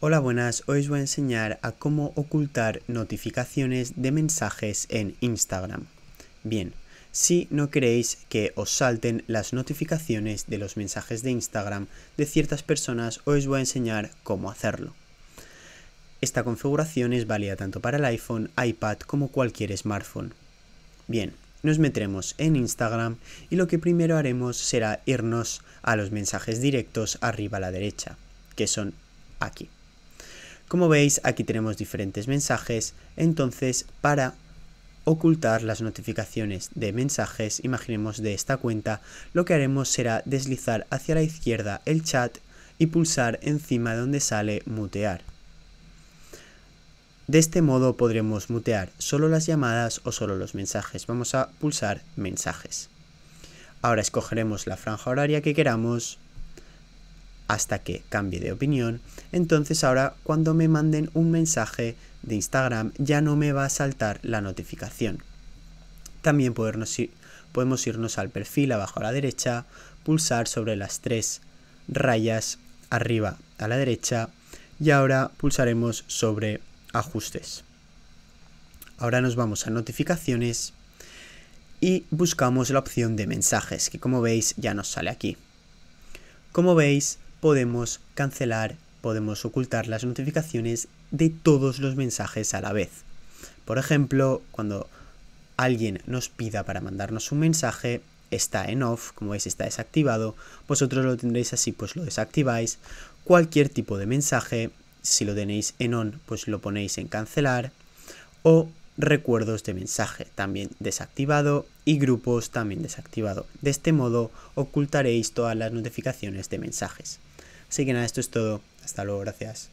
Hola buenas, hoy os voy a enseñar a cómo ocultar notificaciones de mensajes en Instagram. Bien, si no queréis que os salten las notificaciones de los mensajes de Instagram de ciertas personas, hoy os voy a enseñar cómo hacerlo. Esta configuración es válida tanto para el iPhone, iPad como cualquier smartphone. Bien, nos metremos en Instagram y lo que primero haremos será irnos a los mensajes directos arriba a la derecha, que son aquí. Como veis, aquí tenemos diferentes mensajes, entonces para ocultar las notificaciones de mensajes, imaginemos de esta cuenta, lo que haremos será deslizar hacia la izquierda el chat y pulsar encima donde sale mutear. De este modo podremos mutear solo las llamadas o solo los mensajes. Vamos a pulsar mensajes. Ahora escogeremos la franja horaria que queramos hasta que cambie de opinión, entonces ahora cuando me manden un mensaje de Instagram ya no me va a saltar la notificación. También podemos irnos al perfil abajo a la derecha, pulsar sobre las tres rayas arriba a la derecha y ahora pulsaremos sobre ajustes. Ahora nos vamos a notificaciones y buscamos la opción de mensajes que como veis ya nos sale aquí. Como veis podemos cancelar, podemos ocultar las notificaciones de todos los mensajes a la vez. Por ejemplo, cuando alguien nos pida para mandarnos un mensaje, está en off, como veis está desactivado, vosotros lo tendréis así, pues lo desactiváis. Cualquier tipo de mensaje, si lo tenéis en on, pues lo ponéis en cancelar. O recuerdos de este mensaje también desactivado y grupos también desactivado. De este modo ocultaréis todas las notificaciones de mensajes. Así que nada, esto es todo. Hasta luego, gracias.